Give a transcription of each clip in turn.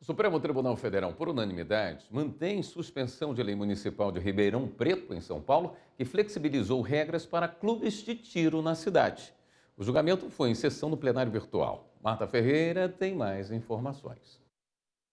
O Supremo Tribunal Federal, por unanimidade, mantém suspensão de lei municipal de Ribeirão Preto, em São Paulo, que flexibilizou regras para clubes de tiro na cidade. O julgamento foi em sessão no plenário virtual. Marta Ferreira tem mais informações.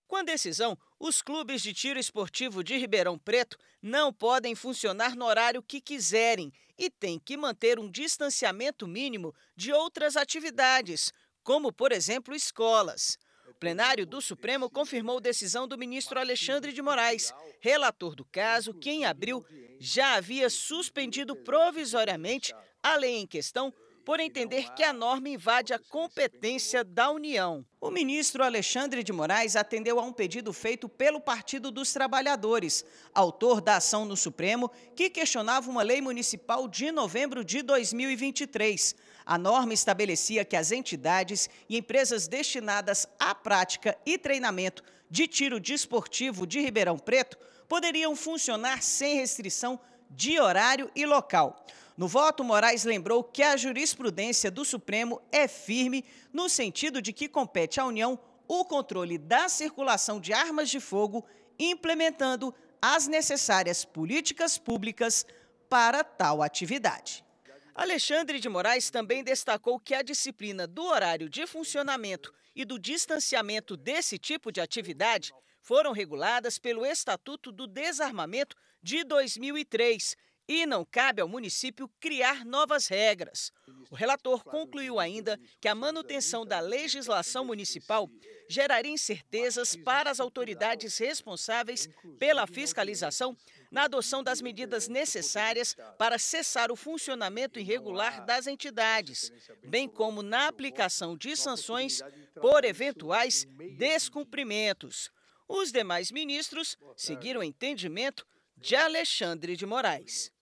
Com a decisão, os clubes de tiro esportivo de Ribeirão Preto não podem funcionar no horário que quiserem e têm que manter um distanciamento mínimo de outras atividades, como, por exemplo, escolas. Plenário do Supremo confirmou decisão do ministro Alexandre de Moraes, relator do caso, que em abril já havia suspendido provisoriamente a lei em questão por entender que a norma invade a competência da União. O ministro Alexandre de Moraes atendeu a um pedido feito pelo Partido dos Trabalhadores, autor da ação no Supremo, que questionava uma lei municipal de novembro de 2023. A norma estabelecia que as entidades e empresas destinadas à prática e treinamento de tiro desportivo de Ribeirão Preto poderiam funcionar sem restrição de horário e local. No voto, Moraes lembrou que a jurisprudência do Supremo é firme no sentido de que compete à União o controle da circulação de armas de fogo, implementando as necessárias políticas públicas para tal atividade. Alexandre de Moraes também destacou que a disciplina do horário de funcionamento e do distanciamento desse tipo de atividade foram reguladas pelo Estatuto do Desarmamento de 2003 e não cabe ao município criar novas regras. O relator concluiu ainda que a manutenção da legislação municipal geraria incertezas para as autoridades responsáveis é, pela fiscalização na adoção das medidas necessárias para cessar o funcionamento então, irregular das entidades, bem como na aplicação de sanções por eventuais descumprimentos. Os demais ministros seguiram o entendimento de Alexandre de Moraes.